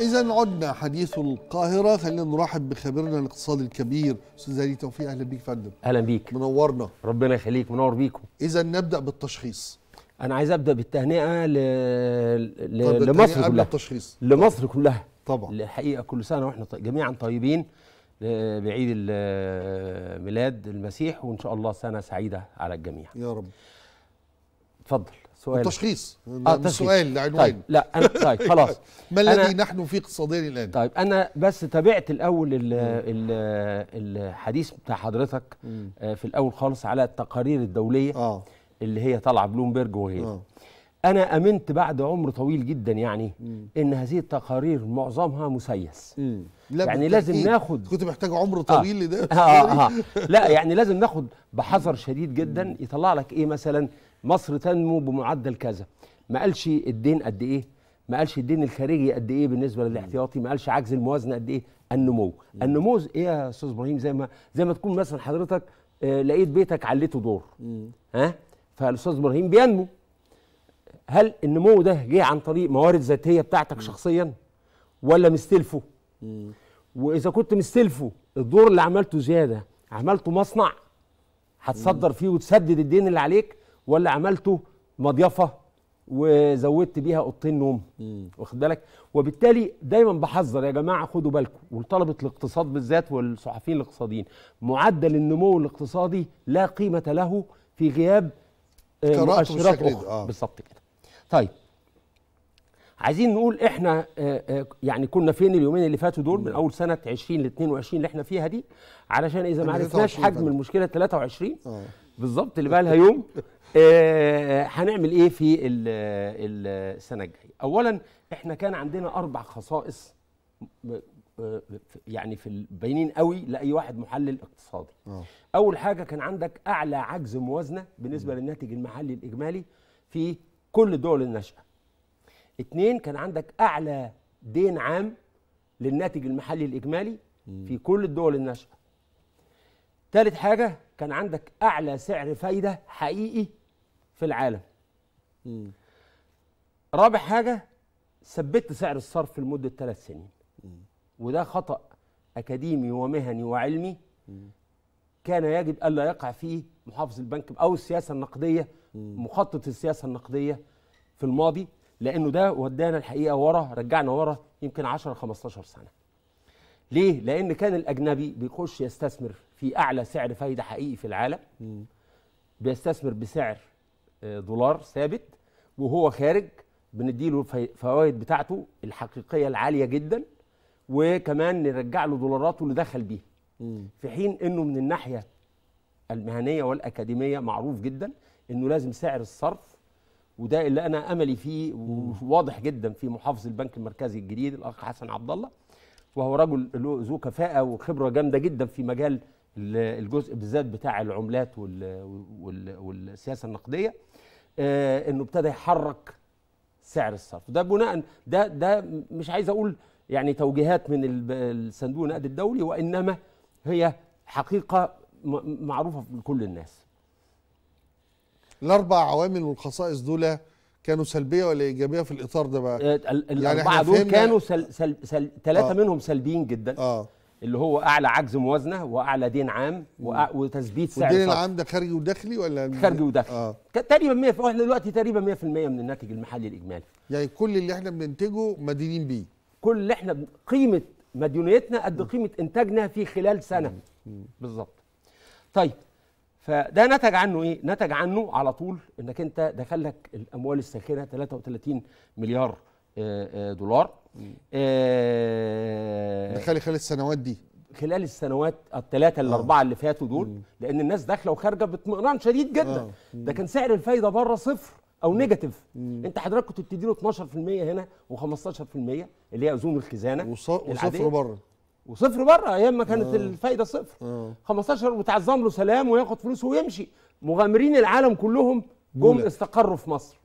إذا عدنا حديث القاهرة خلينا نرحب بخبيرنا الاقتصادي الكبير أستاذ زاهي توفيق أهلا بيك فندم أهلا بيك منورنا ربنا يخليك منور بيكم إذا نبدأ بالتشخيص أنا عايز أبدأ بالتهنئة ل... ل... طيب لمصر كلها التشخيص لمصر كلها طبعا الحقيقة كل سنة وإحنا جميعا طيبين بعيد ميلاد المسيح وإن شاء الله سنة سعيدة على الجميع يا رب اتفضل سؤال التشخيص آه سؤال عنوان طيب لا أنا طيب خلاص ما الذي نحن فيه اقتصاديا الان طيب انا بس تابعت الاول الـ الـ الحديث بتاع حضرتك آه في الاول خالص على التقارير الدوليه آه. اللي هي طالعه بلومبرج وغيره آه. انا امنت بعد عمر طويل جدا يعني مم. ان هذه التقارير معظمها مسيس مم. يعني لازم ناخد كنت محتاج عمر طويل آه. لده آه. آه. لا يعني لازم ناخد بحذر شديد جدا يطلع لك ايه مثلا مصر تنمو بمعدل كذا ما قالش الدين قد ايه ما قالش الدين الخارجي قد ايه بالنسبه للاحتياطي ما قالش عجز الموازنه قد ايه النمو النمو ايه يا استاذ ابراهيم زي ما زي ما تكون مثلا حضرتك آه، لقيت بيتك عليته دور ها فالاستاذ ابراهيم بينمو هل النمو ده جه عن طريق موارد ذاتيه بتاعتك شخصيا ولا مستلفه واذا كنت مستلفه الدور اللي عملته زياده عملته مصنع هتصدر فيه وتسدد الدين اللي عليك ولا عملته مضيفه وزودت بيها اوضتين نوم واخد بالك وبالتالي دايما بحذر يا جماعه خدوا بالكم ولطلبه الاقتصاد بالذات والصحفيين الاقتصاديين معدل النمو الاقتصادي لا قيمه له في غياب آه، مؤشرات اخرى آه. بالظبط كده طيب عايزين نقول احنا آه، آه، يعني كنا فين اليومين اللي فاتوا دول من اول سنه 20 ل 22 اللي احنا فيها دي علشان اذا ما عرفناش حجم المشكله 23 بالظبط اللي بقى لها يوم آه، هنعمل ايه في السنه الجايه اولا احنا كان عندنا اربع خصائص يعني في باينين قوي لاي واحد محلل اقتصادي أوه. اول حاجه كان عندك اعلى عجز موازنه بالنسبه م. للناتج المحلي الاجمالي في كل دول الناشئه اثنين كان عندك اعلى دين عام للناتج المحلي الاجمالي م. في كل الدول الناشئه ثالث حاجه كان عندك اعلى سعر فايده حقيقي في العالم م. رابع حاجه ثبت سعر الصرف لمده ثلاث سنين م. وده خطا اكاديمي ومهني وعلمي كان يجب الا يقع فيه محافظ البنك او السياسه النقديه مخطط السياسه النقديه في الماضي لانه ده ودانا الحقيقه ورا رجعنا ورا يمكن 10 15 سنه ليه لان كان الاجنبي بيخش يستثمر في اعلى سعر فايده حقيقي في العالم بيستثمر بسعر دولار ثابت وهو خارج بنديله الفوائد بتاعته الحقيقيه العاليه جدا وكمان نرجع له دولاراته اللي دخل بيها في حين انه من الناحيه المهنيه والاكاديميه معروف جدا انه لازم سعر الصرف وده اللي انا املي فيه وواضح جدا في محافظ البنك المركزي الجديد الاخ حسن عبد الله وهو رجل ذو كفاءه وخبره جامده جدا في مجال الجزء بالذات بتاع العملات والسياسه النقديه آه، انه ابتدى يحرك سعر الصرف ده بناء ده ده مش عايز اقول يعني توجيهات من الصندوق النقد الدولي وانما هي حقيقه معروفه لكل الناس الاربع عوامل والخصائص دول كانوا سلبيه ولا ايجابيه في الاطار ده بقى؟ آه، يعني الاربعه يعني دول كانوا سل سل سل ثلاثه آه منهم سلبيين جدا آه اللي هو اعلى عجز موازنه واعلى دين عام وتثبيت سعر الدين العام ده خارجي وداخلي ولا خارجي وداخلي آه. تقريبا 100% احنا دلوقتي تقريبا 100% من الناتج المحلي الاجمالي يعني كل اللي احنا بننتجه مدينين بيه كل اللي احنا قيمه مديونيتنا قد قيمه انتاجنا في خلال سنه بالظبط طيب فده نتج عنه ايه نتج عنه على طول انك انت دخلك الاموال الساخنه 33 مليار آه، آه، دولار آه خلال خلال السنوات دي خلال السنوات الثلاثه آه. الاربعه اللي فاتوا دول لان الناس داخله وخارجه باطمئنان شديد جدا آه. ده كان سعر الفايده بره صفر او نيجاتيف انت حضرتك كنت بتديله 12% هنا و15% اللي هي اذون الخزانه وصفر بره وصفر بره ايام ما كانت آه. الفايده صفر آه. 15 وتعظم له سلام وياخد فلوسه ويمشي مغامرين العالم كلهم جم استقروا في مصر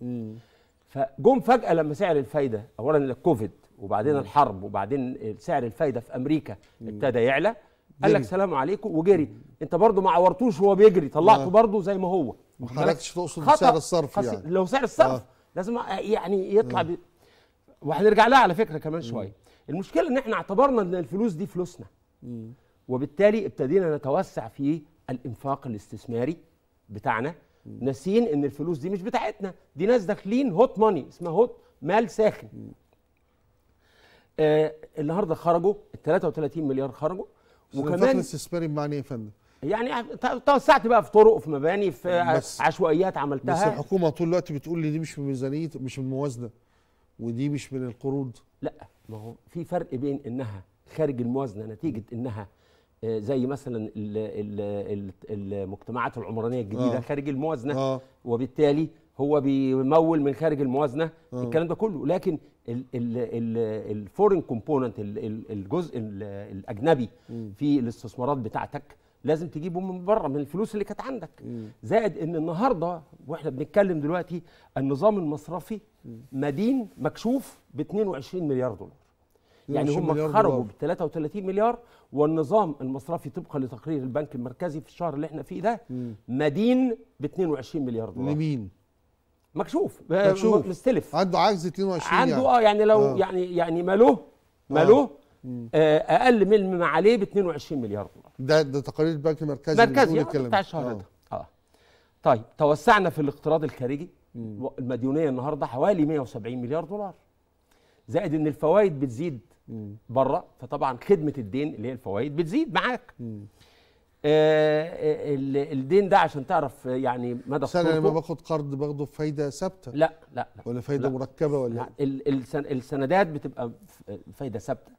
فجم فجاه لما سعر الفايده اولا الكوفيد وبعدين الحرب وبعدين سعر الفايده في امريكا ابتدى يعلى قال لك سلام عليكم وجري انت برضه ما عورتوش وهو بيجري طلعته آه. برضه زي ما هو ما حركتش تقصد سعر الصرف يعني لو سعر الصرف آه. لازم يعني يطلع آه. بي... وهنرجع لها على فكره كمان شويه المشكله ان احنا اعتبرنا ان الفلوس دي فلوسنا وبالتالي ابتدينا نتوسع في الانفاق الاستثماري بتاعنا ناسيين ان الفلوس دي مش بتاعتنا دي ناس داخلين هوت ماني اسمها هوت مال ساخن آه النهارده خرجوا ال 33 مليار خرجوا وكمان الاستثماري بمعنى ايه يا فندم؟ يعني توسعت بقى في طرق وفي مباني في بس عشوائيات عملتها بس الحكومه طول الوقت بتقول لي دي مش من ميزانيه مش من الموازنه ودي مش من القروض لا ما هو في فرق بين انها خارج الموازنه نتيجه انها آه، زي مثلا المجتمعات العمرانيه الجديده آه. خارج الموازنه آه. وبالتالي هو بيمول من خارج الموازنه آه. الكلام ده كله لكن الفورين كومبوننت الجزء الاجنبي في الاستثمارات بتاعتك لازم تجيبه من بره من الفلوس اللي كانت عندك زائد ان النهارده واحنا بنتكلم دلوقتي النظام المصرفي مدين مكشوف ب 22 مليار دولار يعني هم خرجوا ب 33 مليار والنظام المصرفي طبقا لتقرير البنك المركزي في الشهر اللي احنا فيه ده مدين ب 22 مليار دولار لمين مكشوف مكشوف مستلف عنده عجز 22 عنده يعني. اه يعني لو آه. يعني يعني مالوه آه. مالوه آه. اقل من ما عليه ب 22 مليار دولار ده ده تقارير البنك المركزي المركزي آه، بتاع الشهر آه. ده اه طيب توسعنا في الاقتراض الخارجي المديونيه النهارده حوالي 170 مليار دولار زائد ان الفوائد بتزيد بره فطبعا خدمه الدين اللي هي الفوائد بتزيد معاك آه، آه، الدين ده عشان تعرف يعني مدى خطورته انا لما باخد قرض باخده بفايده ثابته لا لا ولا فايده لا مركبه ولا لا إيه؟ السندات بتبقى فايده ثابته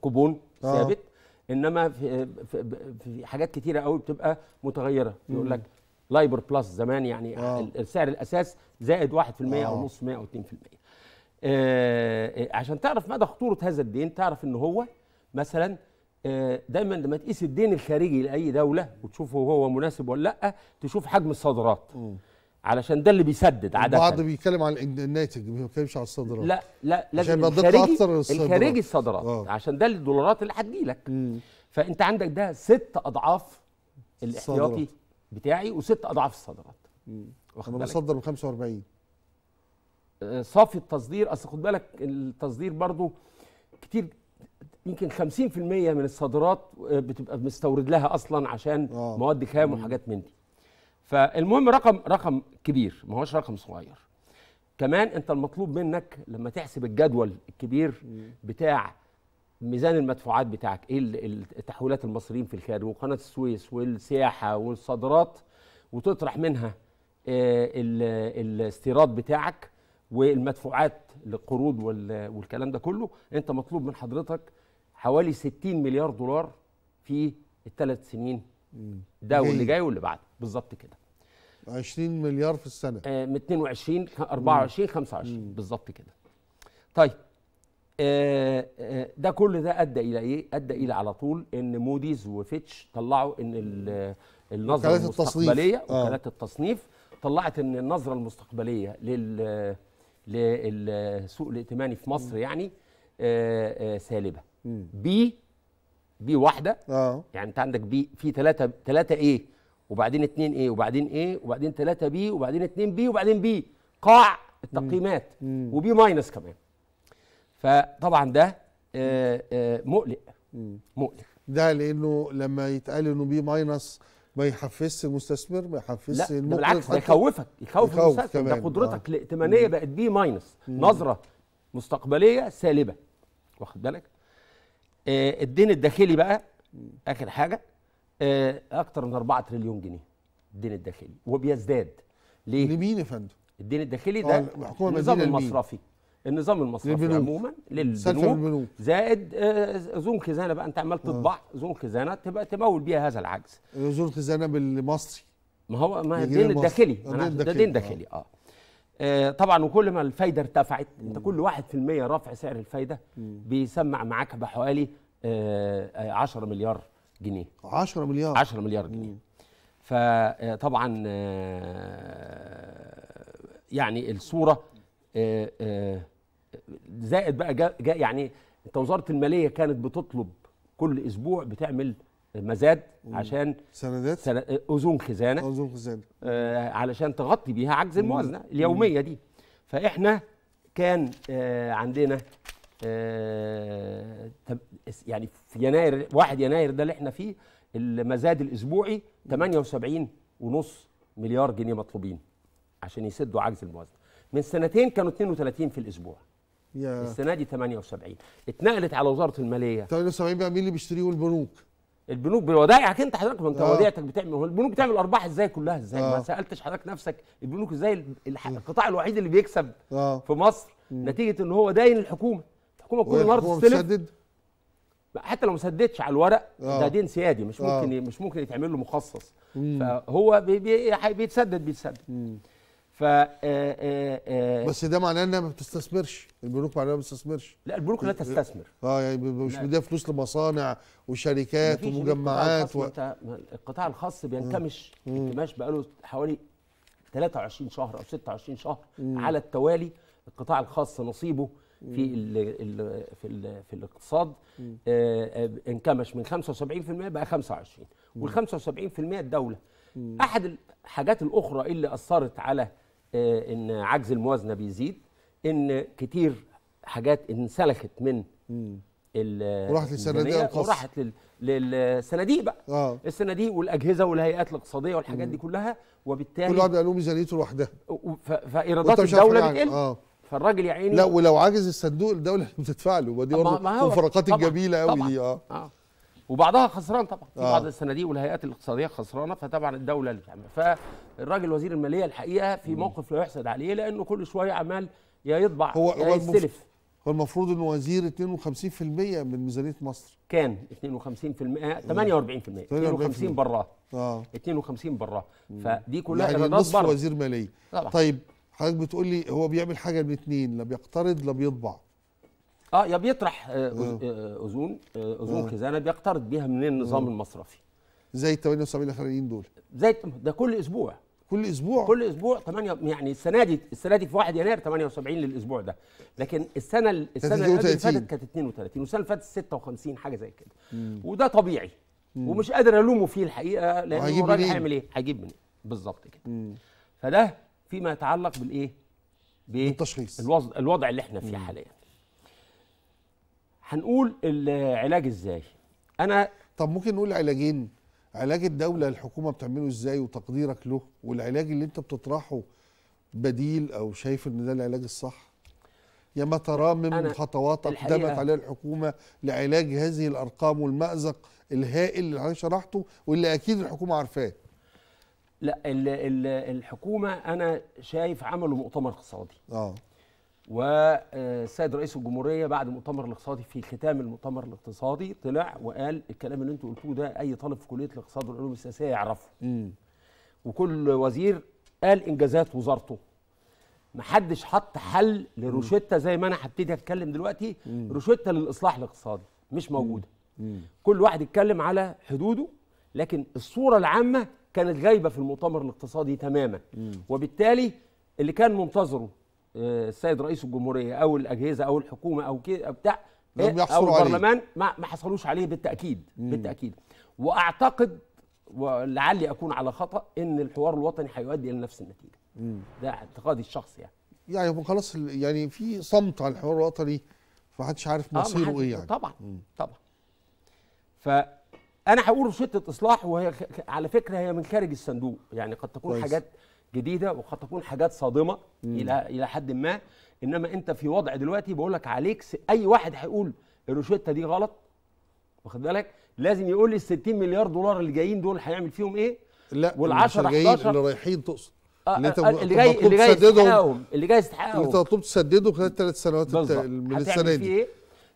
كوبون آه. ثابت آه. انما في, في, في حاجات كتيره قوي بتبقى متغيره يقول لك لايبر بلس زمان يعني آه. السعر الاساس زائد 1% آه. او نص 100 او 2% آه عشان تعرف مدى خطوره هذا الدين تعرف ان هو مثلا دايما لما تقيس الدين الخارجي لاي دوله وتشوفه هو مناسب ولا لا تشوف حجم الصادرات علشان ده اللي بيسدد عاده البعض بيتكلم عن الناتج ما بيتكلمش على الصادرات لا لا لازم الخارجي الصادرات الخارجي الصادرات آه. عشان ده الدولارات اللي هتجيلك فانت عندك ده ست اضعاف الاحتياطي بتاعي وست اضعاف الصادرات انا بصدر ب 45 آه، صافي التصدير اصل خد بالك التصدير برضو كتير يمكن 50% من الصادرات آه، بتبقى مستورد لها اصلا عشان أوه. مواد خام وحاجات من دي فالمهم رقم رقم كبير ما هوش رقم صغير كمان انت المطلوب منك لما تحسب الجدول الكبير بتاع ميزان المدفوعات بتاعك ايه التحويلات المصريين في الخارج وقناه السويس والسياحه والصادرات وتطرح منها آه، الاستيراد بتاعك والمدفوعات للقروض والكلام ده كله انت مطلوب من حضرتك حوالي 60 مليار دولار في الثلاث سنين ده واللي جاي واللي بعده بالظبط كده 20 مليار في السنه آه من 22 24 25 بالظبط كده طيب آه آه ده كل ده ادى الى ايه ادى الى على طول ان موديز وفيتش طلعوا ان النظره المستقبليه آه. وكالات التصنيف طلعت ان النظره المستقبليه لل للسوق الائتماني في مصر يعني آه، آه، سالبه بي بي واحده اه يعني انت عندك بي في ثلاثه ثلاثه ايه وبعدين اثنين ايه وبعدين ايه وبعدين ثلاثة بي وبعدين اثنين بي وبعدين بي قاع التقييمات وبي ماينس كمان فطبعا ده آآ آه، آآ مقلق مقلق ده لانه لما يتقال انه بي ماينس ما يحفزش المستثمر ما يحفزش لا بالعكس ده يخوفك يخوف, يخوف المستثمر ده قدرتك آه. الائتمانيه بقت بي ماينس نظره مستقبليه سالبه واخد بالك آه الدين الداخلي بقى اخر حاجه آه اكتر من 4 تريليون جنيه الدين الداخلي وبيزداد ليه لمين يا فندم الدين الداخلي ده آه، النظام المصرفي النظام المصرفي عموما للبنوك زائد زون آه، خزانه بقى انت عمال آه. تطبع زون خزانه تبقى تمول بيها هذا العجز زون خزانه بالمصري ما هو ما الدين الداخلي ده آه، دين داخلي اه طبعا وكل ما الفايده ارتفعت انت كل 1% رفع سعر الفايده بيسمع معاك بحوالي آه 10 مليار جنيه 10 مليار 10 مليار جنيه م. فطبعا آه يعني الصوره زائد بقى جا جا يعني انت وزاره الماليه كانت بتطلب كل اسبوع بتعمل مزاد عشان سندات سن... اذون خزانه اذون خزانه آه علشان تغطي بيها عجز الموازنه اليوميه دي فاحنا كان آه عندنا آه يعني في يناير 1 يناير ده اللي احنا فيه المزاد الاسبوعي 78 ونص مليار جنيه مطلوبين عشان يسدوا عجز الموازنه من سنتين كانوا 32 في الاسبوع يا. السنه دي 78 اتنقلت على وزاره الماليه 78 بقى مين اللي بيشتريه البنوك البنوك بودائعك انت حضرتك ما انت آه. وديعتك بتعمل البنوك بتعمل ارباح ازاي كلها ازاي آه. ما سالتش حضرتك نفسك البنوك ازاي القطاع الوحيد اللي بيكسب آه. في مصر م. نتيجه ان هو داين الحكومه الحكومه كل النهارده تستلف حتى لو ما سددش على الورق آه. ده دين سيادي مش آه. ممكن آه. مش ممكن يتعمل له مخصص م. فهو بي بي بيتسدد بيتسدد م. ف آه، آه، آه، بس ده معناه انها ما بتستثمرش البنوك معناها ما بتستثمرش لا البنوك لا تستثمر اه يعني مش مديها فلوس لمصانع وشركات ومجمعات و... القطاع الخاص بينكمش انكماش بقاله حوالي 23 شهر او 26 شهر مم. على التوالي القطاع الخاص نصيبه في الـ الـ في الـ في الاقتصاد آه انكمش من 75% بقى 25 وال 75% الدوله مم. احد الحاجات الاخرى اللي اثرت على آه، ان عجز الموازنه بيزيد ان كتير حاجات انسلخت من وراحت للصناديق القصر وراحت للصناديق بقى آه. الصناديق والاجهزه والهيئات الاقتصاديه والحاجات مم. دي كلها وبالتالي كل واحد بقى له ميزانيته لوحدها فايرادات الدوله يعني، بتقل آه. فالراجل يا عيني لا ولو عجز الصندوق الدوله بتدفع له ودي برضه من الجميله قوي دي اه, آه. وبعضها خسران طبعا في آه. بعض الصناديق والهيئات الاقتصاديه خسرانه فطبعا الدوله اللي تعمل فالراجل وزير الماليه الحقيقه في موقف لا يحسد عليه لانه كل شويه عمال يا يطبع هو يا يستلف هو المفروض انه وزير 52% من ميزانيه مصر كان 52% 48% 52% براه اه 52 براه آه. فدي يعني كلها يعني نصف وزير ماليه طبعا. طيب حضرتك بتقول لي هو بيعمل حاجه من اثنين لا بيقترض لا بيطبع اه يا بيطرح اذون اذون خزانه بيقترض بيها من النظام آه. المصرفي زي ال 78 الاخرانيين دول زي ده كل اسبوع كل اسبوع كل اسبوع 8 يعني السنه دي السنه دي في 1 يناير 78 للاسبوع ده لكن السنه السنه اللي فاتت كانت 32 والسنه اللي فاتت 56 حاجه زي كده مم. وده طبيعي مم. ومش قادر الومه فيه الحقيقه لانه الراجل هيعمل ايه؟ هيجيب منين؟ بالظبط كده فده فيما يتعلق بالايه؟ بالتشخيص الوضع, الوضع اللي احنا فيه حاليا هنقول العلاج ازاي انا طب ممكن نقول علاجين علاج الدوله الحكومه بتعمله ازاي وتقديرك له والعلاج اللي انت بتطرحه بديل او شايف ان ده العلاج الصح يا ما ترامم خطوات قدمت عليها الحكومه لعلاج هذه الارقام والمازق الهائل اللي حضرتك شرحته واللي اكيد الحكومه عارفاه لا الـ الـ الحكومه انا شايف عملوا مؤتمر اقتصادي اه والسيد رئيس الجمهوريه بعد المؤتمر الاقتصادي في ختام المؤتمر الاقتصادي طلع وقال الكلام اللي انتوا قلتوه ده اي طالب في كليه الاقتصاد والعلوم السياسيه يعرفه. مم. وكل وزير قال انجازات وزارته. محدش حط حل لروشته زي ما انا هبتدي اتكلم دلوقتي مم. روشته للاصلاح الاقتصادي مش موجوده. مم. كل واحد اتكلم على حدوده لكن الصوره العامه كانت غايبه في المؤتمر الاقتصادي تماما. مم. وبالتالي اللي كان منتظره آه، السيد رئيس الجمهوريه او الاجهزه او الحكومه او كده بتاع لم آه، او البرلمان ما ما حصلوش عليه بالتاكيد مم. بالتاكيد واعتقد ولعلي اكون على خطا ان الحوار الوطني هيؤدي الى نفس النتيجه مم. ده اعتقادي الشخصي يعني يعني خلاص يعني في صمت على الحوار الوطني فمحدش عارف آه، مصيره آه ايه يعني طبعا مم. طبعا ف انا هقول روشته اصلاح وهي على فكره هي من خارج الصندوق يعني قد تكون كويس. حاجات جديده وقد تكون حاجات صادمه مم. الى الى حد ما انما انت في وضع دلوقتي بقول لك عليك اي واحد هيقول الروشته دي غلط واخد بالك لازم يقول لي ال 60 مليار دولار اللي جايين دول هيعمل فيهم ايه لا وال 10 11 اللي رايحين تقصد آه، اللي انت آه، اللي جاي اللي جاي تسددهم اللي جاي تستحقهم اللي تطلب تسدده خلال الثلاث سنوات من السنه دي إيه؟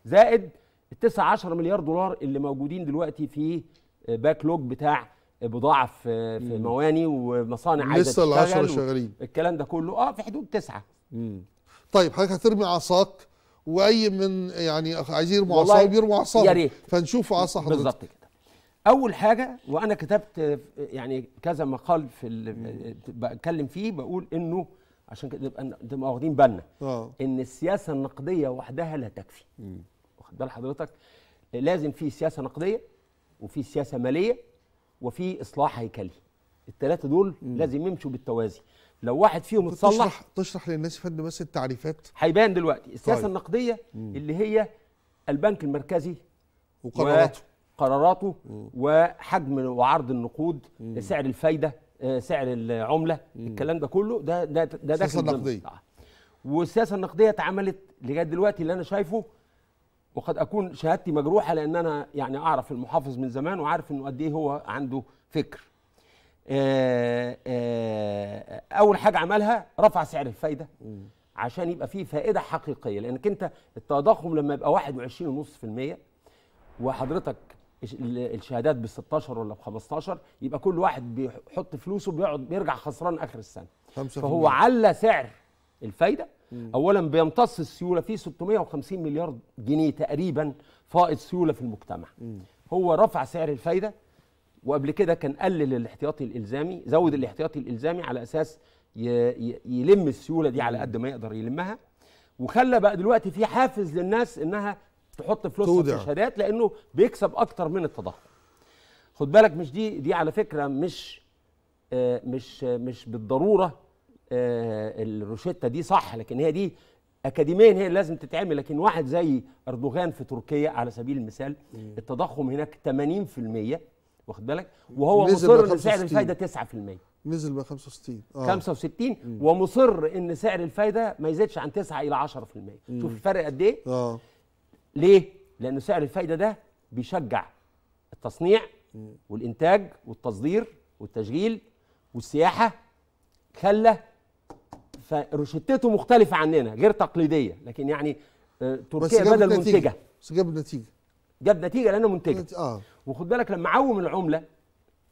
زائد ال 9 10 مليار دولار اللي موجودين دلوقتي في باك لوج بتاع بضاعه في في مواني ومصانع عايزه لسه ال 10 شغالين الكلام ده كله اه في حدود تسعه مم. طيب حضرتك هترمي عصاك واي من يعني عايزين يرموا عصاه بيرموا عصاه يا ريت فنشوف عصا حضرتك بالظبط كده اول حاجه وانا كتبت يعني كذا مقال في بتكلم فيه بقول انه عشان كده نبقى واخدين بالنا آه. ان السياسه النقديه وحدها لا تكفي واخد بال حضرتك لازم في سياسه نقديه وفي سياسه ماليه وفي اصلاح هيكلي الثلاثه دول مم. لازم يمشوا بالتوازي لو واحد فيهم اتصلح تشرح تشرح للناس يا فندم بس التعريفات هيبان دلوقتي السياسه طيب. النقديه مم. اللي هي البنك المركزي وقراراته قراراته مم. وحجم وعرض النقود مم. سعر الفايده آه، سعر العمله مم. الكلام ده كله ده ده ده السياسه النقديه آه. والسياسه النقديه اتعملت لغايه دلوقتي اللي انا شايفه وقد اكون شهادتي مجروحه لان انا يعني اعرف المحافظ من زمان وعارف انه قد ايه هو عنده فكر آه، آه، اول حاجه عملها رفع سعر الفايده عشان يبقى فيه فائده حقيقيه لانك انت التضخم لما يبقى 21.5% وحضرتك الشهادات ب 16 ولا ب 15 يبقى كل واحد بيحط فلوسه بيقعد بيرجع خسران اخر السنه فهو على سعر الفايده اولا بيمتص السيوله في 650 مليار جنيه تقريبا فائض سيوله في المجتمع هو رفع سعر الفايده وقبل كده كان قلل الاحتياطي الالزامي زود الاحتياطي الالزامي على اساس يلم السيوله دي على قد ما يقدر يلمها وخلى بقى دلوقتي في حافز للناس انها تحط فلوسها في الشهادات لانه بيكسب اكتر من التضخم خد بالك مش دي دي على فكره مش آه، مش مش بالضروره آه، الروشته دي صح لكن هي دي اكاديميا هي لازم تتعمل لكن واحد زي اردوغان في تركيا على سبيل المثال التضخم هناك 80% واخد بالك وهو مصر ان سعر الفايده 9% نزل ب 65 آه. 65 مم. ومصر ان سعر الفايده ما يزيدش عن 9 الى 10% شوف الفرق قد ايه اه ليه لان سعر الفايده ده بيشجع التصنيع مم. والانتاج والتصدير والتشغيل والسياحه خلى فروشتته مختلفه عننا غير تقليديه لكن يعني آه، تركيا بدل منتجه بس جاب نتيجه جاب نتيجه لانها منتجه اه وخد بالك لما عوم العمله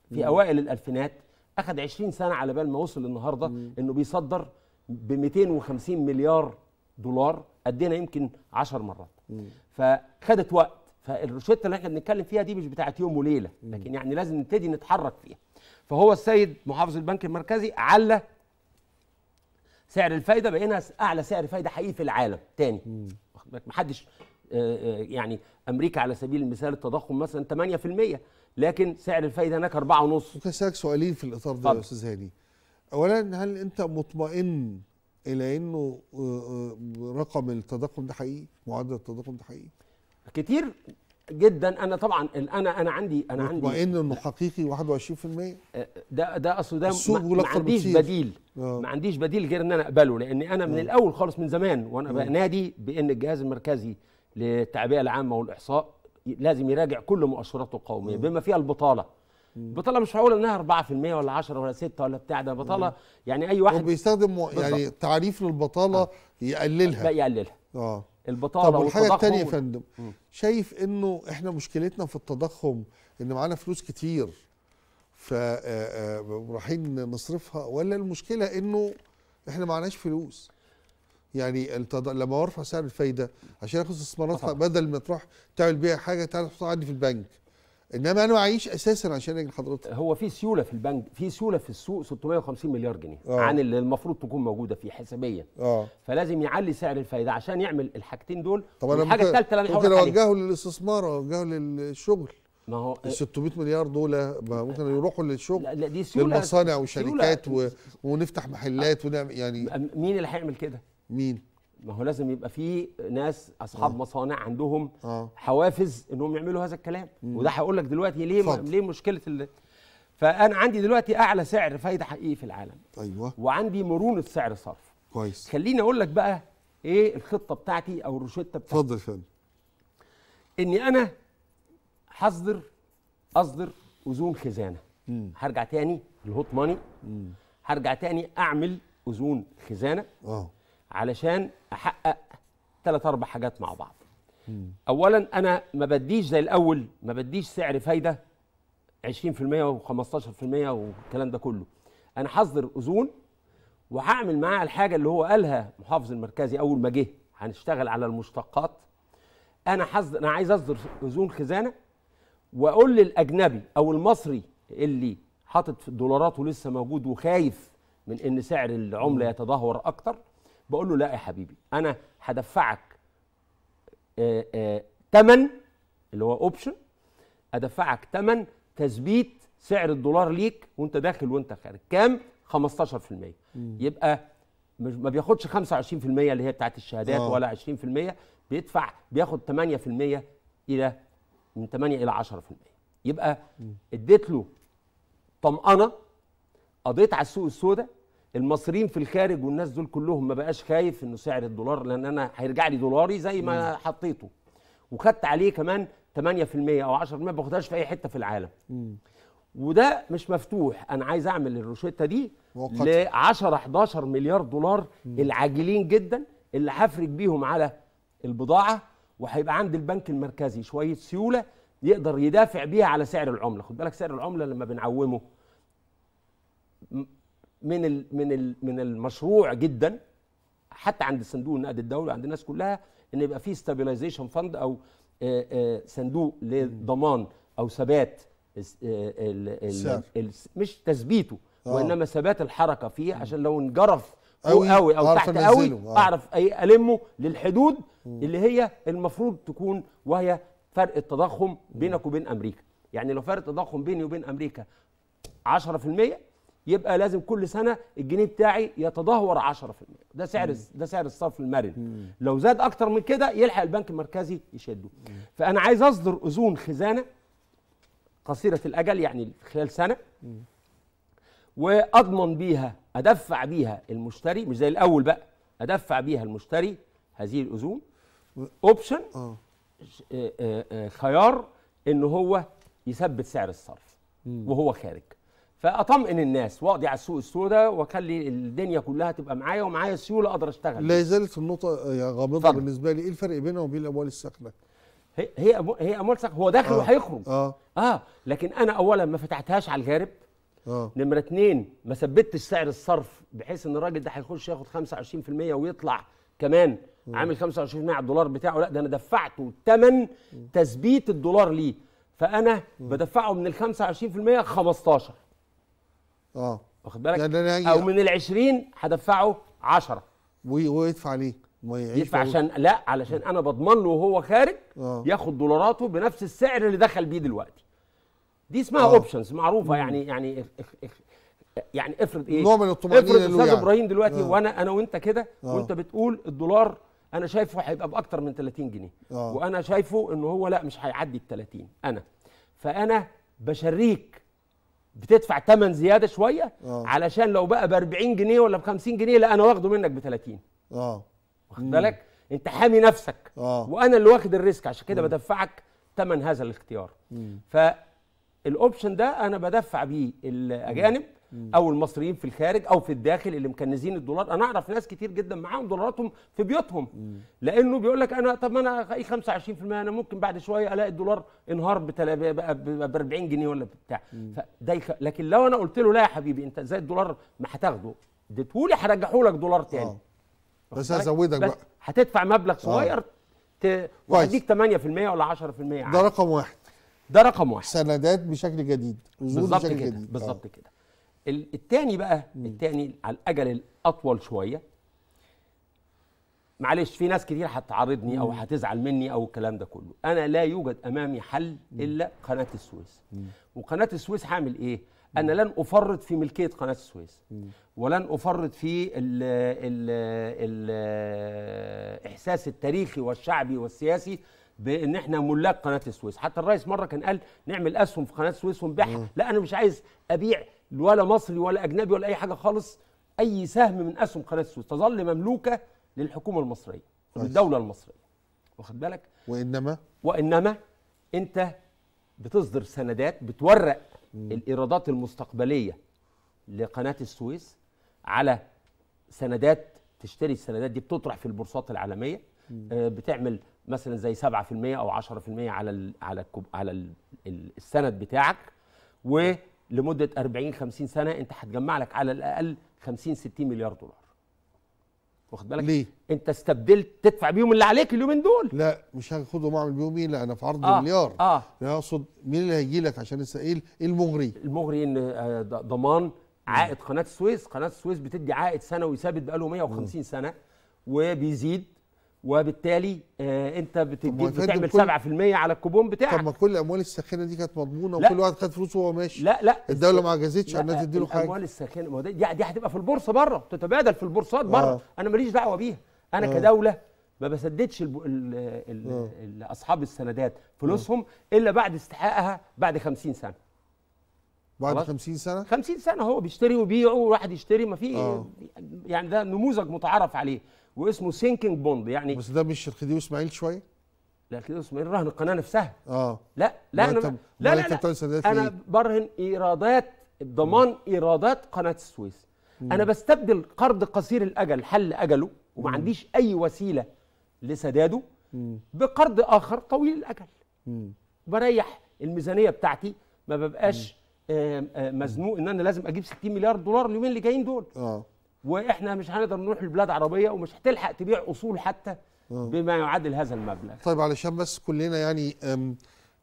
في مم. اوائل الالفينات اخذ 20 سنه على بال ما وصل النهارده مم. انه بيصدر ب 250 مليار دولار قدنا يمكن 10 مرات مم. فخدت وقت فالروشته اللي احنا بنتكلم فيها دي مش بتاعت يوم وليله لكن يعني لازم نبتدي نتحرك فيها فهو السيد محافظ البنك المركزي علّى سعر الفايده بقينا اعلى سعر فايده حقيقي في العالم تاني ما حدش آه، آه، يعني امريكا على سبيل المثال التضخم مثلا 8% لكن سعر الفايده هناك 4.5 ممكن اسالك سؤالين في الاطار ده يا استاذ هاني اولا هل انت مطمئن الى انه آه، رقم التضخم ده حقيقي معدل التضخم ده حقيقي كتير جدا انا طبعا انا انا عندي انا عندي مطمئن انه حقيقي 21% آه، ده ده اصل ده ما, ما عنديش بديل آه. ما عنديش بديل غير ان انا اقبله لان انا من آه. الاول خالص من زمان وانا بنادي بان الجهاز المركزي للتعبئه العامه والاحصاء لازم يراجع كل مؤشراته القوميه بما فيها البطاله البطاله مش معقول انها 4% ولا 10 ولا 6 ولا بتاع ده بطاله يعني اي واحد بيستخدم يعني تعريف للبطاله آه. يقللها يقللها اه البطاله طب والحاجه الثانيه يا فندم شايف انه احنا مشكلتنا في التضخم ان معانا فلوس كتير فرايحين آه، آه، نصرفها ولا المشكله انه احنا معناش فلوس يعني التض... لما ارفع سعر الفايده عشان اخد استثمارات بدل ما تروح تعمل بيها حاجه تعالى تحطها عندي في البنك انما انا اعيش اساسا عشان اجي لحضرتك هو في سيوله في البنك في سيوله في السوق 650 مليار جنيه أوه. عن اللي المفروض تكون موجوده فيه حسابيا اه فلازم يعلي سعر الفائده عشان يعمل الحاجتين دول طب انا الحاجه الثالثه اللي انا ممكن اوجهه للاستثمار اوجهه للشغل ما هو ال 600 مليار دول ممكن يروحوا للشغل لا, دي سيوله للمصانع وشركات و... ونفتح محلات ونعمل يعني مين اللي هيعمل كده؟ مين؟ ما هو لازم يبقى في ناس اصحاب آه. مصانع عندهم آه. حوافز انهم يعملوا هذا الكلام مم. وده هقول لك دلوقتي ليه م... ليه مشكله ال... فانا عندي دلوقتي اعلى سعر فايده حقيقي في العالم ايوه وعندي مرونه سعر صرف كويس خليني اقول لك بقى ايه الخطه بتاعتي او الروشته بتاعتي اتفضل يا فندم اني انا هصدر اصدر اذون خزانه مم. هرجع تاني الهوت ماني هرجع تاني اعمل اذون خزانه اه علشان احقق ثلاث اربع حاجات مع بعض مم. اولا انا ما بديش زي الاول ما بديش سعر فايده 20% و15% والكلام ده كله انا حصدر اذون وهعمل معاها الحاجه اللي هو قالها محافظ المركزي اول ما جه هنشتغل على المشتقات انا حصدر انا عايز اصدر اذون خزانه واقول للاجنبي او المصري اللي حاطط دولاراته ولسه موجود وخايف من ان سعر العمله يتدهور اكتر بقول له لا يا حبيبي انا هدفعك ثمن آه، آه، اللي هو اوبشن ادفعك ثمن تثبيت سعر الدولار ليك وانت داخل وانت خارج كام 15% مم. يبقى ما بياخدش 25% اللي هي بتاعت الشهادات أوه. ولا 20% بيدفع بياخد 8% الى من 8 الى 10% يبقى اديت له طمأنه قضيت على السوق السوداء المصريين في الخارج والناس دول كلهم ما بقاش خايف انه سعر الدولار لان انا هيرجع لي دولاري زي ما حطيته وخدت عليه كمان 8% او 10% ما باخدهاش في اي حته في العالم وده مش مفتوح انا عايز اعمل الروشته دي ل 10 11 مليار دولار العاجلين جدا اللي هفرج بيهم على البضاعه وهيبقى عند البنك المركزي شويه سيوله يقدر يدافع بيها على سعر العمله خد بالك سعر العمله لما بنعومه من من من المشروع جدا حتى عند صندوق النقد الدولي عند الناس كلها ان يبقى في ستابيلايزيشن فند او صندوق لضمان او ثبات مش تثبيته آه. وانما ثبات الحركه فيه عشان لو انجرف قوي قوي او تحت قوي آه. اعرف اي المه للحدود اللي هي المفروض تكون وهي فرق التضخم بينك وبين امريكا يعني لو فرق التضخم بيني وبين امريكا 10% يبقى لازم كل سنه الجنيه بتاعي يتدهور 10% ده سعر مم. ده سعر الصرف المرن لو زاد اكتر من كده يلحق البنك المركزي يشده مم. فانا عايز اصدر اذون خزانه قصيره الاجل يعني خلال سنه مم. واضمن بيها ادفع بيها المشتري مش زي الاول بقى ادفع بيها المشتري هذه الاذون اوبشن آه. آه،, آه،, آه. خيار ان هو يثبت سعر الصرف مم. وهو خارج فاطمئن الناس واقضي على السوق السوداء واخلي الدنيا كلها تبقى معايا ومعايا سيوله اقدر اشتغل لا زالت النقطه آه، يا غامضه بالنسبه لي ايه الفرق بينها وبين الاموال الساخنه هي هي اموال ساخنه هو داخل آه. وهيخرج اه اه لكن انا اولا ما فتحتهاش على الجارب آه. نمره اثنين ما ثبتش سعر الصرف بحيث ان الراجل ده هيخش ياخد 25% ويطلع كمان م. آه. عامل 25% على الدولار بتاعه لا ده انا دفعته ثمن آه. تثبيت الدولار ليه فانا م. بدفعه من ال 25% 15 اه واخد بالك يعني أنا او من ال 20 هدفعه 10 ويدفع ليه؟ ما يعيش يدفع عشان لا علشان انا بضمن له وهو خارج آه. ياخد دولاراته بنفس السعر اللي دخل بيه دلوقتي دي اسمها اوبشنز آه. معروفه مم. يعني يعني اخ اخ يعني افرض ايه نوع من افرض استاذ يعني. ابراهيم دلوقتي آه. وانا انا وانت كده آه. وانت بتقول الدولار انا شايفه هيبقى باكتر من 30 جنيه آه. وانا شايفه ان هو لا مش هيعدي ال 30 انا فانا بشريك بتدفع ثمن زياده شويه أوه. علشان لو بقى ب 40 جنيه ولا ب 50 جنيه لا انا واخده منك ب 30 اه واخد بالك انت حامي نفسك أوه. وانا اللي واخد الريسك عشان كده بدفعك ثمن هذا الاختيار مم. فالاوبشن ده انا بدفع بيه الاجانب او المصريين في الخارج او في الداخل اللي مكنزين الدولار انا اعرف ناس كتير جدا معاهم دولاراتهم في بيوتهم لانه بيقول لك انا طب ما انا اي 25% انا ممكن بعد شويه الاقي الدولار انهار ب 40 جنيه ولا بتاع فده لكن لو انا قلت له لا يا حبيبي انت ازاي الدولار ما هتاخده اديتهولي هرجعه لك دولار تاني آه. بس هزودك بقى هتدفع مبلغ آه. صغير تديك 8% ولا 10% ده رقم واحد ده رقم واحد سندات بشكل جديد بالظبط كده بالظبط آه. كده التاني بقى التاني على الاجل الاطول شويه معلش في ناس كتير هتعارضني او هتزعل مني او الكلام ده كله انا لا يوجد امامي حل الا قناه السويس وقناه السويس هعمل ايه انا لن افرط في ملكيه قناه السويس ولن افرط في الـ الـ الاحساس التاريخي والشعبي والسياسي بان احنا ملاك قناه السويس حتى الرئيس مره كان قال نعمل اسهم في قناه السويس ونبيعها لا انا مش عايز ابيع ولا مصري ولا اجنبي ولا اي حاجه خالص اي سهم من اسهم قناه السويس تظل مملوكه للحكومه المصريه للدوله المصريه واخد بالك وانما وانما انت بتصدر سندات بتورق الايرادات المستقبليه لقناه السويس على سندات تشتري السندات دي بتطرح في البورصات العالميه آه، بتعمل مثلا زي 7% او 10% على الـ على الـ على السند بتاعك و لمده 40 50 سنه انت هتجمع لك على الاقل 50 60 مليار دولار واخد بالك ليه انت استبدلت تدفع بيهم اللي عليك اليومين دول لا مش هاخدهم أعمل بيهم ايه لا انا في عرض آه مليار اه يعني انا اقصد مين اللي هيجي لك عشان ايه المغري المغري ان آه، ضمان عائد قناه السويس قناه السويس بتدي عائد سنوي ثابت بقاله 150 م. سنه وبيزيد وبالتالي آه انت بتعمل 7% على الكوبون بتاعك طب ما كل الاموال الساخنه دي كانت مضمونه وكل واحد خد فلوسه وهو ماشي لا لا الدوله ما عجزتش انها تدي له حاجه الاموال الساخنه ما دي, دي هتبقى في البورصه بره تتبادل في البورصات بره آه. انا ماليش دعوه بيها انا آه. كدوله ما بسددش آه. اصحاب السندات آه. فلوسهم آه. الا بعد استحقاقها بعد 50 سنه بعد 50 سنه 50 سنه هو بيشتري وبيعه وواحد يشتري ما في آه. يعني ده نموذج متعارف عليه واسمه سينكينج بوند يعني بس ده مش الخديوي اسماعيل شويه لا الخديوي اسماعيل رهن القناه نفسها اه لا لا انا ب... لا لا, لا, لا انا إيه؟ برهن ايرادات ضمان ايرادات قناه السويس مم. انا بستبدل قرض قصير الاجل حل اجله وما عنديش اي وسيله لسداده بقرض اخر طويل الاجل بريح الميزانيه بتاعتي ما ببقاش مزنوق ان انا لازم اجيب 60 مليار دولار اليومين اللي جايين دول اه واحنا مش هنقدر نروح لبلاد عربيه ومش هتلحق تبيع اصول حتى آه. بما يعادل هذا المبلغ طيب علشان بس كلنا يعني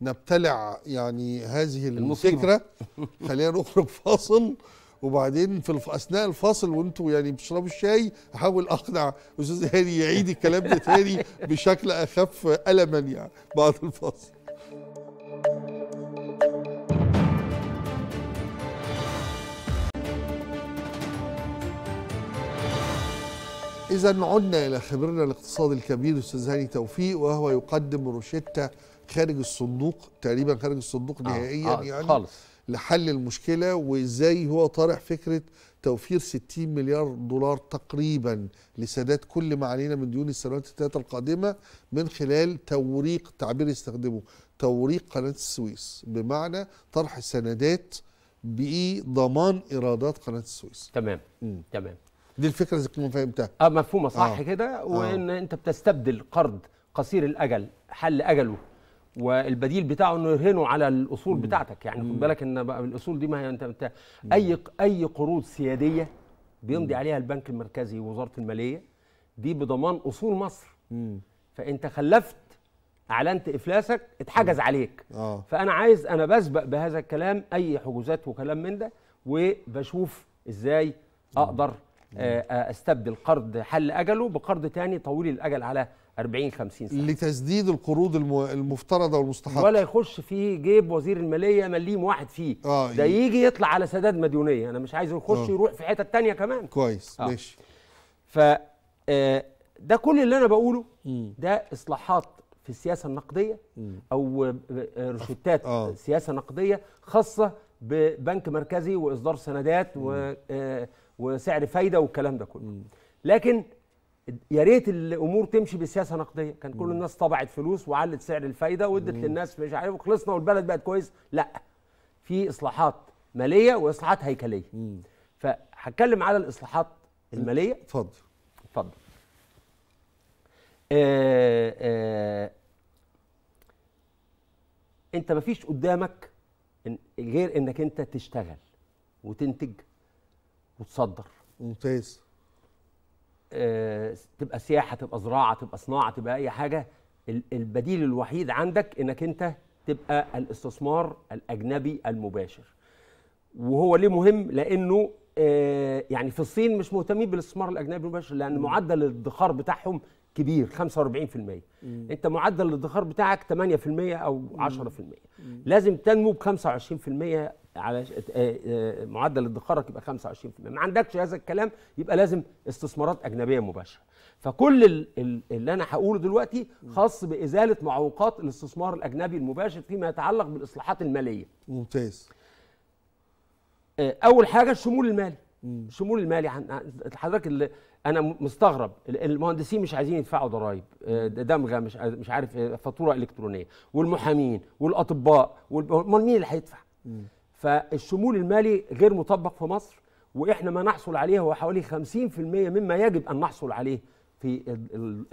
نبتلع يعني هذه الفكره خلينا نخرج فاصل وبعدين في الف... اثناء الفاصل وانتوا يعني بتشربوا الشاي احاول اقنع استاذ هاني يعيد الكلام ده تاني بشكل اخف الما يعني بعد الفاصل إذا عدنا إلى خبرنا الاقتصادي الكبير أستاذ هاني توفيق وهو يقدم روشتة خارج الصندوق تقريبا خارج الصندوق آه، نهائيا آه آه يعني خالص. لحل المشكلة وإزاي هو طارح فكرة توفير 60 مليار دولار تقريبا لسداد كل ما علينا من ديون السنوات الثلاثة القادمة من خلال توريق تعبير يستخدمه توريق قناة السويس بمعنى طرح سندات بضمان إيرادات قناة السويس تمام م. تمام دي الفكره اللي تكون فهمتها اه مفهومه صح آه. كده آه. وان آه. انت بتستبدل قرض قصير الاجل حل اجله والبديل بتاعه انه يرهنه على الاصول مم. بتاعتك يعني خد بالك ان بقى الاصول دي ما هي انت, مم. اي اي قروض سياديه بيمضي مم. عليها البنك المركزي ووزاره الماليه دي بضمان اصول مصر مم. فانت خلفت اعلنت افلاسك اتحجز عليك آه. فانا عايز انا بسبق بهذا الكلام اي حجوزات وكلام من ده وبشوف ازاي اقدر آه، آه، استبدل قرض حل اجله بقرض ثاني طويل الاجل على 40 50 سنه لتسديد القروض المفترضه والمستحقه ولا يخش في جيب وزير الماليه مليم واحد فيه آه ده يجي يطلع على سداد مديونيه انا مش عايزه يخش آه يروح في حته تانية كمان كويس آه. ماشي ف آه، ده كل اللي انا بقوله ده اصلاحات في السياسه النقديه او روشتات آه. سياسه نقديه خاصه ببنك مركزي واصدار سندات و وسعر فايده والكلام ده كله لكن يا ريت الامور تمشي بسياسه نقديه كان كل الناس طبعت فلوس وعلت سعر الفايده وادت للناس مش عارف وخلصنا والبلد بقت كويس لا في اصلاحات ماليه واصلاحات هيكليه فهتكلم على الاصلاحات الماليه اتفضل اتفضل آه، آه، انت مفيش قدامك غير انك انت تشتغل وتنتج وتصدر ممتاز آه، تبقى سياحه تبقى زراعه تبقى صناعه تبقى اي حاجه البديل الوحيد عندك انك انت تبقى الاستثمار الاجنبي المباشر وهو ليه مهم لانه آه يعني في الصين مش مهتمين بالاستثمار الاجنبي المباشر لان م. معدل الادخار بتاعهم كبير 45% م. انت معدل الادخار بتاعك 8% او 10% م. لازم تنمو ب 25% على آه، آه، معدل ادخارك يبقى 25% ما عندكش هذا الكلام يبقى لازم استثمارات اجنبيه مباشره فكل اللي انا هقوله دلوقتي خاص بازاله معوقات الاستثمار الاجنبي المباشر فيما يتعلق بالاصلاحات الماليه ممتاز آه، اول حاجه الشمول المالي الشمول المالي حضرتك انا مستغرب المهندسين مش عايزين يدفعوا ضرائب دمغه مش مش عارف فاتوره الكترونيه والمحامين والاطباء امال مين اللي هيدفع فالشمول المالي غير مطبق في مصر واحنا ما نحصل عليه هو حوالي 50% مما يجب ان نحصل عليه في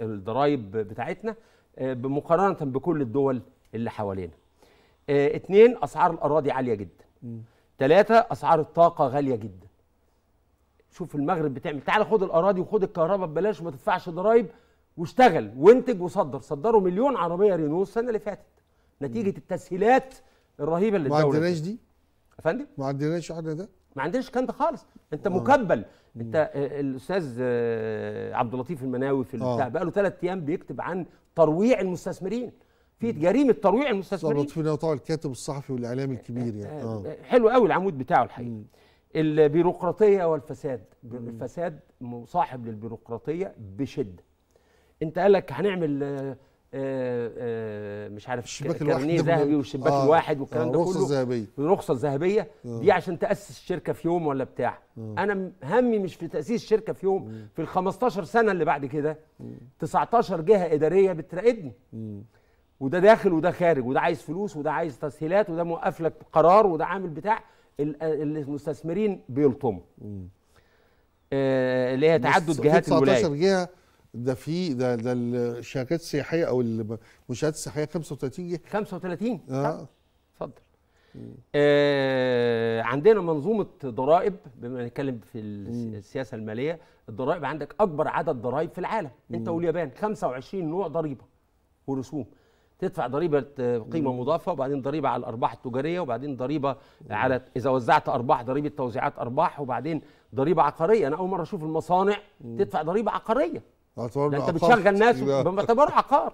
الضرائب بتاعتنا آه، مقارنه بكل الدول اللي حوالينا. اثنين آه، اسعار الاراضي عاليه جدا. ثلاثه اسعار الطاقه غاليه جدا. شوف المغرب بتعمل تعال خد الاراضي وخد الكهرباء ببلاش وما تدفعش ضرايب واشتغل وانتج وصدر صدروا مليون عربيه رينو السنه اللي فاتت نتيجه التسهيلات الرهيبه اللي الدوله ما دي يا فندم ما عندناش حاجه ده ما عندناش الكلام ده خالص انت أوه. مكبل انت الاستاذ آه، عبد اللطيف المناوي في البتاع آه. بقى له ثلاث ايام بيكتب عن ترويع المستثمرين في جريمه ترويع المستثمرين طبعا لطفي طبعا الكاتب الصحفي والاعلامي الكبير يعني آه. آه. حلو قوي العمود بتاعه الحقيقه البيروقراطيه والفساد مم. الفساد مصاحب للبيروقراطيه بشده انت قال لك هنعمل آه، آه، مش عارف الشباك الواحد ذهبي والشباك آه الواحد والكلام آه ده كله الذهبيه الرخصه الذهبيه دي عشان تاسس شركه في يوم ولا بتاع آه انا همي مش في تاسيس شركه في يوم في ال 15 سنه اللي بعد كده 19 جهه اداريه بتراقبني وده داخل وده خارج وده عايز فلوس وده عايز تسهيلات وده موقف لك قرار وده عامل بتاع المستثمرين بيلطموا آه اللي هي تعدد جهات الولايه 19 جهه ده في ده ده الشركات السياحيه او المنشات السياحيه 35 جنيه 35 اه اتفضل آه عندنا منظومه ضرائب بما نتكلم في السياسه الماليه الضرائب عندك اكبر عدد ضرائب في العالم انت واليابان 25 نوع ضريبه ورسوم تدفع ضريبه آه، قيمه مضافه وبعدين ضريبه على الارباح التجاريه وبعدين ضريبه على اذا وزعت ارباح ضريبه توزيعات ارباح وبعدين ضريبه عقاريه انا اول مره اشوف المصانع تدفع ضريبه عقاريه ده انت بتشغل ناس باعتباره عقار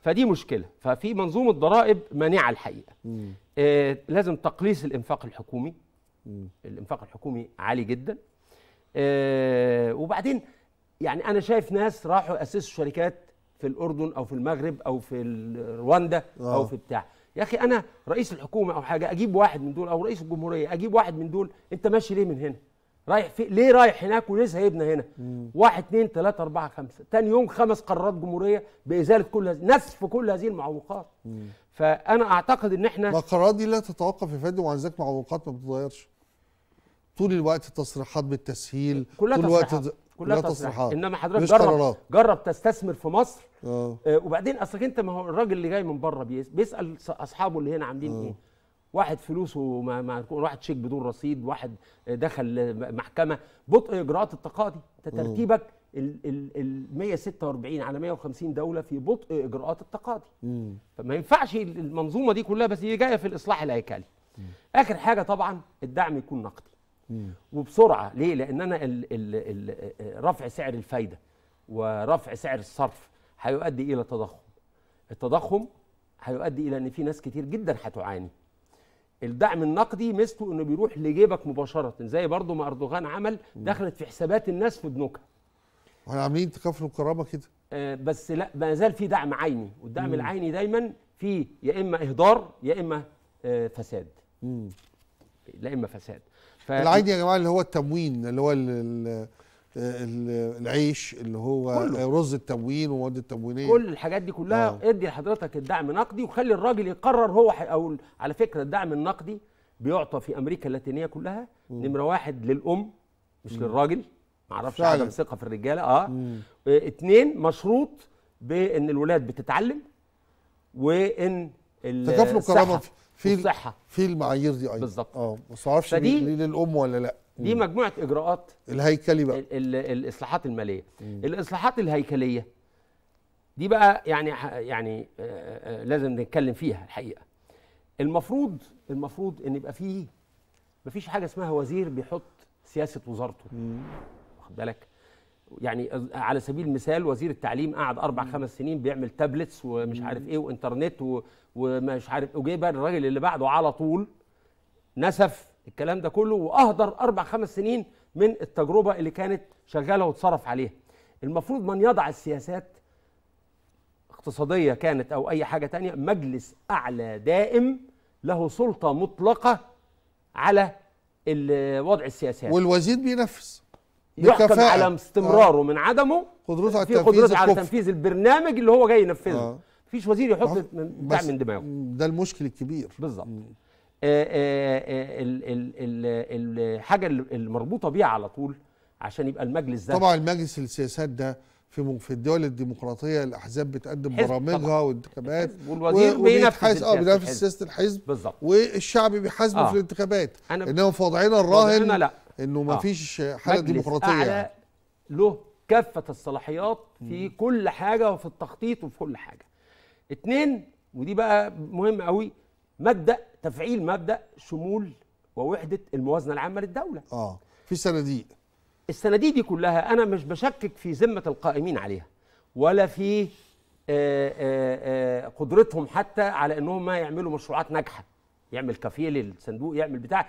فدي مشكله ففي منظومه ضرائب مانعه الحقيقه آه لازم تقليص الانفاق الحكومي مم. الانفاق الحكومي عالي جدا آه وبعدين يعني انا شايف ناس راحوا اسسوا شركات في الاردن او في المغرب او في رواندا آه. او في بتاع يا اخي انا رئيس الحكومه او حاجه اجيب واحد من دول او رئيس الجمهوريه اجيب واحد من دول انت ماشي ليه من هنا رايح في ليه رايح هناك وليه سايبنا هنا مم. واحد اثنين ثلاثة أربعة خمسة تاني يوم خمس قرارات جمهورية بإزالة كل هذه نسف كل هذه المعوقات فأنا أعتقد إن إحنا ما القرارات دي لا تتوقف يا فندم وعن ذلك معوقات ما بتتغيرش طول الوقت التصريحات بالتسهيل كلها طول الوقت كلها تصريحات انما حضرتك جرب قرارات. جرب تستثمر في مصر أوه. آه وبعدين اصلك انت ما هو الراجل اللي جاي من بره بيسال اصحابه اللي هنا عاملين آه. ايه واحد فلوسه ما ما واحد شيك بدون رصيد واحد دخل محكمه بطء اجراءات التقاضي انت ترتيبك ال ال ال 146 على 150 دوله في بطء اجراءات التقاضي فما ينفعش المنظومه دي كلها بس هي جايه في الاصلاح الهيكلي اخر حاجه طبعا الدعم يكون نقدي وبسرعه ليه لان انا ال ال ال رفع سعر الفايده ورفع سعر الصرف هيؤدي الى تضخم التضخم هيؤدي الى ان في ناس كتير جدا هتعاني الدعم النقدي ميزته انه بيروح لجيبك مباشره زي برضه ما اردوغان عمل دخلت في حسابات الناس في بنوكها احنا عاملين تكافل وكرامه كده آه بس لا ما زال في دعم عيني والدعم مم. العيني دايما في يا اما اهدار يا اما آه فساد امم لا اما فساد ف... العيني يا جماعه اللي هو التموين اللي هو آه، العيش اللي هو كله. رز التموين ومواد التموينيه كل الحاجات دي كلها آه. ادي لحضرتك الدعم نقدي وخلي الراجل يقرر هو او على فكره الدعم النقدي بيعطى في امريكا اللاتينيه كلها نمره واحد للام مش م. للراجل معرفش عدم ثقه في الرجاله اه م. آه، اتنين مشروط بان الولاد بتتعلم وان تكافل الكرامه في الصحه في المعايير دي ايضا بالظبط اه بس ما اعرفش للام ولا لا دي مجموعه اجراءات الهيكلي بقى ال ال الاصلاحات الماليه مم. الاصلاحات الهيكليه دي بقى يعني يعني آه، آه، لازم نتكلم فيها الحقيقه المفروض المفروض ان يبقى فيه مفيش حاجه اسمها وزير بيحط سياسه وزارته واخد بالك يعني على سبيل المثال وزير التعليم قعد اربع خمس سنين بيعمل تابلتس ومش عارف ايه وانترنت ومش عارف وجه بقى الراجل اللي بعده على طول نسف الكلام ده كله واهدر اربع خمس سنين من التجربه اللي كانت شغاله واتصرف عليها المفروض من يضع السياسات اقتصاديه كانت او اي حاجه تانية مجلس اعلى دائم له سلطه مطلقه على وضع السياسات والوزير بينفذ يحكم على استمراره آه. من عدمه قدرته على تنفيذ قدرته على تنفيذ البرنامج اللي هو جاي ينفذه آه. مفيش وزير يحط آه. من دماغه ده المشكل الكبير بالظبط آه، آه، آه، الحاجه المربوطه بيها على طول عشان يبقى المجلس ده طبعا المجلس السياسات ده في في الدول الديمقراطيه الاحزاب بتقدم برامجها وانتخابات والوزير بينفذ اه بينفذ سياسه الحزب بالظبط والشعب بيحاسبه آه. في الانتخابات انما في وضعنا الراهن لا. انه ما فيش آه. حاله ديمقراطيه أعلى يعني. له كافه الصلاحيات في م. كل حاجه وفي التخطيط وفي كل حاجه. اتنين ودي بقى مهم قوي مبدا تفعيل مبدا شمول ووحده الموازنه العامه للدوله اه في صناديق الصناديق دي كلها انا مش بشكك في ذمه القائمين عليها ولا في آآ آه، آآ آه، آه، قدرتهم حتى على انهم ما يعملوا مشروعات ناجحه يعمل كافيه للصندوق يعمل بتاع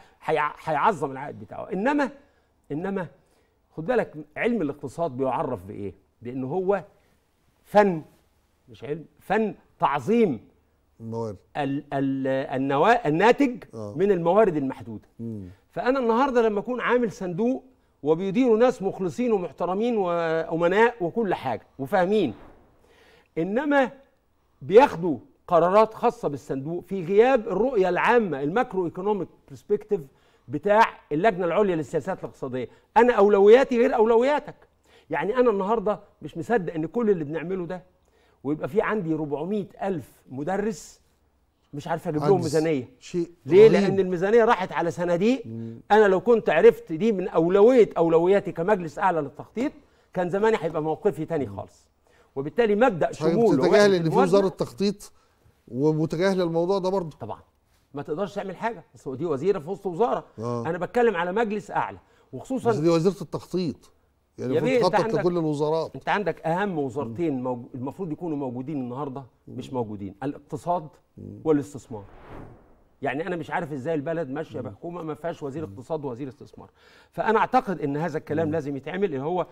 هيعظم العائد بتاعه انما انما خد بالك علم الاقتصاد بيعرف بايه بان هو فن مش علم فن تعظيم الموارد ال ال النوا... الناتج آه. من الموارد المحدوده مم. فانا النهارده لما اكون عامل صندوق وبيديروا ناس مخلصين ومحترمين وامناء وكل حاجه وفاهمين انما بياخدوا قرارات خاصه بالصندوق في غياب الرؤيه العامه الماكرو ايكونوميك برسبكتيف بتاع اللجنه العليا للسياسات الاقتصاديه انا اولوياتي غير اولوياتك يعني انا النهارده مش مصدق ان كل اللي بنعمله ده ويبقى في عندي 400 ألف مدرس مش عارف اجيب لهم ميزانيه شيء ليه رهيب. لان الميزانيه راحت على صناديق انا لو كنت عرفت دي من اولويه اولوياتي كمجلس اعلى للتخطيط كان زماني هيبقى موقفي تاني خالص وبالتالي مبدا طيب، شمول متجاهل ان في وزاره التخطيط ومتجاهله الموضوع ده برضه طبعا ما تقدرش تعمل حاجه بس دي وزيره في وسط وزاره آه. انا بتكلم على مجلس اعلى وخصوصا بس دي وزيره التخطيط يعني يا عندك لكل الوزارات انت عندك اهم وزارتين المفروض يكونوا موجودين النهارده مش موجودين الاقتصاد والاستثمار يعني انا مش عارف ازاي البلد ماشيه بحكومه ما فيهاش وزير اقتصاد ووزير استثمار فانا اعتقد ان هذا الكلام لازم يتعمل اللي هو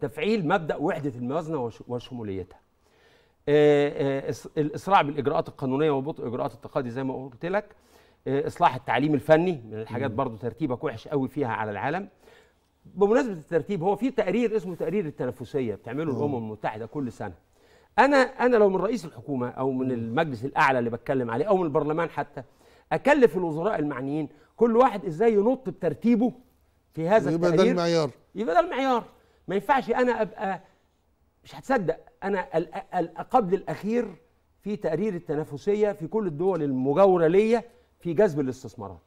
تفعيل مبدا وحده الموازنه وشموليتها آه، آه، الاسراع بالاجراءات القانونيه وبطء اجراءات التقاضي زي ما قلت لك آه، اصلاح التعليم الفني من الحاجات برضو ترتيبك وحش قوي فيها على العالم بمناسبه الترتيب هو في تقرير اسمه تقرير التنافسيه بتعمله آه. الامم المتحده كل سنه انا انا لو من رئيس الحكومه او من المجلس الاعلى اللي بتكلم عليه او من البرلمان حتى اكلف الوزراء المعنيين كل واحد ازاي ينط بترتيبه في هذا يبقى التقرير يبقى ده المعيار يبقى ده المعيار ما ينفعش انا ابقى مش هتصدق انا قبل الاخير في تقرير التنافسيه في كل الدول المجاوره ليا في جذب الاستثمارات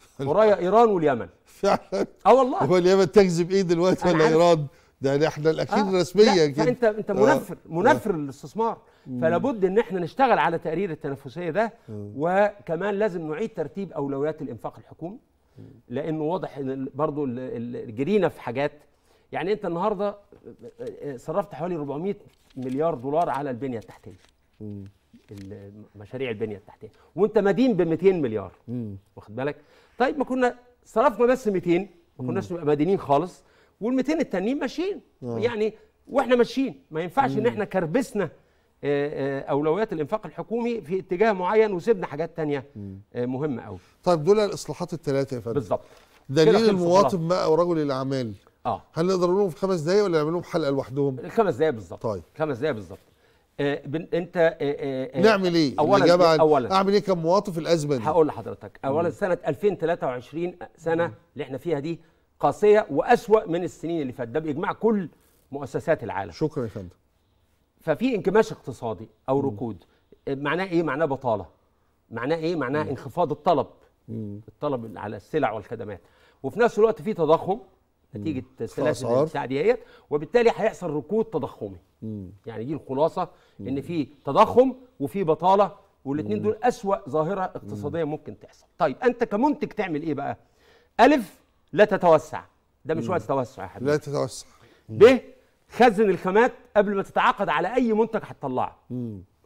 ورايا ايران واليمن فعلا اه والله هو اليمن تكذب ايه دلوقتي ولا ايران ده احنا الاخير آه رسميا كده انت انت آه. منفر آه منفر آه للاستثمار فلا بد ان احنا نشتغل على تقرير التنافسيه ده آه. وكمان لازم نعيد ترتيب اولويات الانفاق الحكومي لانه واضح ان برضه جرينا في حاجات يعني انت النهارده آه، صرفت حوالي 400 مليار دولار على البنيه التحتيه مشاريع البنيه التحتيه وانت مدين ب 200 مليار واخد بالك طيب ما كنا صرفنا بس 200 ما كناش نبقى مدينين خالص وال 200 التانيين ماشيين آه. يعني واحنا ماشيين ما ينفعش ان احنا كربسنا آه، آه، اولويات الانفاق الحكومي في اتجاه معين وسيبنا حاجات تانية مهمه قوي طيب دول الاصلاحات الثلاثه يا فندم بالظبط دليل المواطن بقى ورجل الاعمال اه هل نقدر نقولهم في خمس دقائق ولا نعملهم حلقه لوحدهم؟ خمس دقائق بالظبط طيب خمس دقائق بالظبط آه، انت آه، آه، نعمل ايه؟ اولا اولا اعمل ايه كمواطن في الازمه دي؟ هقول لحضرتك اولا مم. سنه 2023 سنه مم. اللي احنا فيها دي قاسيه واسوا من السنين اللي فاتت ده باجماع كل مؤسسات العالم شكرا يا فندم ففي انكماش اقتصادي او ركود معناه ايه؟ معناه بطاله معناه ايه؟ معناه انخفاض الطلب الطلب على السلع والخدمات وفي نفس الوقت في تضخم نتيجه سلاسل البتاع ديت وبالتالي هيحصل ركود تضخمي مم. يعني دي الخلاصه مم. ان في تضخم وفي بطاله والاثنين دول اسوا ظاهره اقتصاديه مم. ممكن تحصل طيب انت كمنتج تعمل ايه بقى الف لا تتوسع ده مش وقت توسع يا حبيبي لا تتوسع ب خزن الخامات قبل ما تتعاقد على اي منتج هتطلعه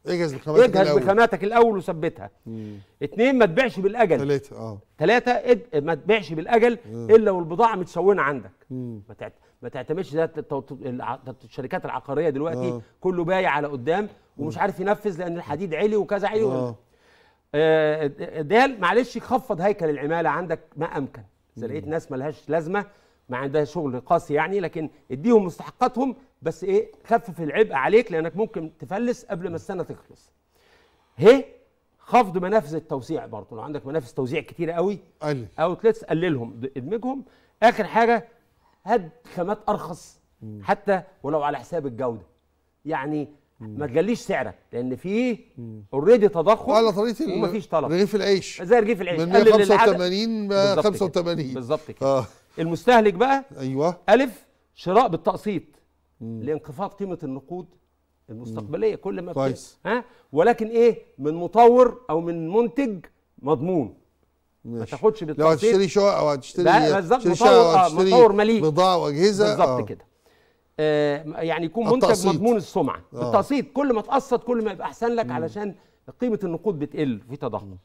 اجهز بخاماتك اجهز بخاماتك الاول وثبتها اثنين ما تبيعش بالاجل ثلاثه اه ثلاثه اد... ما تبيعش بالاجل مم. الا والبضاعه متسونه عندك مم. ما تعت... ما تعتمدش ذات الشركات العقاريه دلوقتي آه. كله بايع على قدام ومش عارف ينفذ لان الحديد علي وكذا علي آه. آه دال معلش خفض هيكل العماله عندك ما امكن اذا لقيت ناس ملهاش لازمه ما عندها شغل قاسي يعني لكن اديهم مستحقاتهم بس ايه خفف العبء عليك لانك ممكن تفلس قبل ما السنه تخلص هي خفض منافذ التوزيع برضه لو عندك منافذ توزيع كتيره قوي قلل اوتلتس قللهم ادمجهم اخر حاجه هد خامات ارخص مم. حتى ولو على حساب الجوده يعني مم. ما تجليش سعرك لان في اوريدي تضخم على طريقه ومفيش طلب رغيف العيش زي رغيف العيش من 185 ب 85 بالظبط كده, كده. آه. المستهلك بقى ايوه الف شراء بالتقسيط لانخفاض قيمه النقود المستقبليه كل ما كويس ها ولكن ايه من مطور او من منتج مضمون ما تاخدش بالتقسيط لو هتشتري شقه او هتشتري لا بالظبط مطور, آه، مطور مليء بضاعه واجهزه بالظبط آه. كده آه يعني يكون منتج التقصيد. مضمون السمعه بالتقسيط آه. كل ما تقسط كل ما يبقى احسن لك مم. علشان قيمه النقود بتقل في تضخم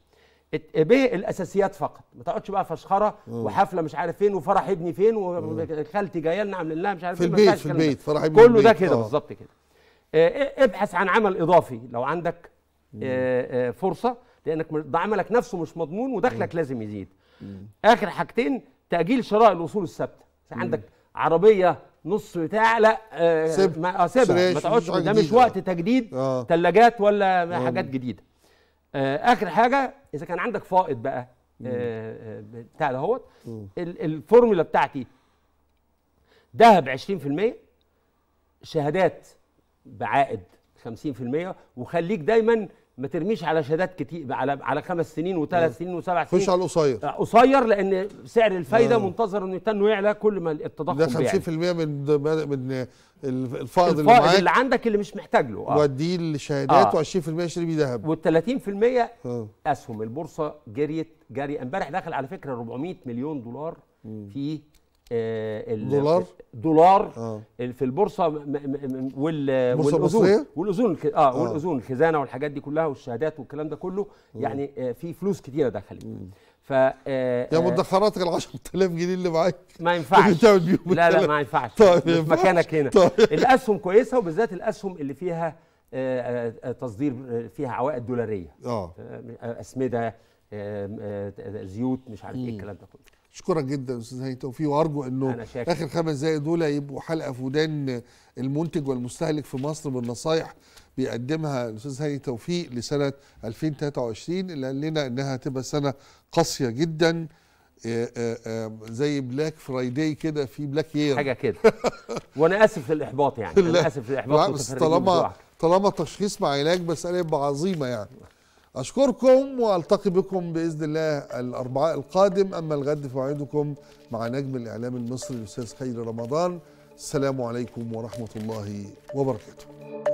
به الاساسيات فقط ما تقعدش بقى فشخره وحفله مش عارف فين وفرح ابني فين وخالتي جايه لنا عاملين لها مش عارف في إيه، البيت في البيت فرح ابني كله ده كده آه. بالظبط كده ابحث عن عمل اضافي لو عندك فرصه لانك ده عملك نفسه مش مضمون ودخلك لازم يزيد اخر حاجتين تاجيل شراء الاصول الثابته عندك عربيه نص بتاع لا سيبها آه، ما تقعدش ده مش وقت تجديد ثلاجات آه. ولا حاجات جديده آه، اخر حاجه اذا كان عندك فائض بقى آه، آه، بتاع دهوت الفورمولا بتاعتي ذهب 20% شهادات بعائد 50% وخليك دايما ما ترميش على شهادات كتير على على خمس سنين وثلاث سنين وسبع سنين خش على القصير قصير لان سعر الفايده منتظر انه يتنه يعلى كل ما التضخم ده 50% من من الفائض اللي معاك اللي عندك اللي مش محتاج له اه وديه للشهادات آه. و20% اشتري بيه ذهب وال 30% آه. اسهم البورصه جريت جري امبارح دخل على فكره 400 مليون دولار في آه دولار دولار آه. في البورصه وال والاذون والاذون اه, آه. والاذون الخزانه والحاجات دي كلها والشهادات والكلام ده كله آه. يعني آه في فلوس كتيره دخلت ف آه، يا آه، مدخراتك ال 10000 جنيه اللي معاك ما ينفعش لا لا ما ينفعش طيب مكانك هنا طيب. الاسهم كويسه وبالذات الاسهم اللي فيها آه، تصدير فيها عوائد دولاريه اه اسمده زيوت مش عارف ايه الكلام ده كله اشكرك جدا استاذ هاني توفيق وارجو انه اخر خمس دقائق دول يبقوا حلقه في ودان المنتج والمستهلك في مصر بالنصايح بيقدمها الاستاذ هاني توفيق لسنه 2023 اللي قال لنا انها هتبقى سنه قاسيه جدا آه، آه، آه، زي بلاك فرايداي كده في بلاك يير حاجه كده وانا اسف للاحباط يعني انا اسف للاحباط بس طالما طالما تشخيص مع علاج بس يبقى عظيمه يعني أشكركم وألتقي بكم بإذن الله الأربعاء القادم أما الغد فموعدكم مع نجم الإعلام المصري الأستاذ خيري رمضان السلام عليكم ورحمة الله وبركاته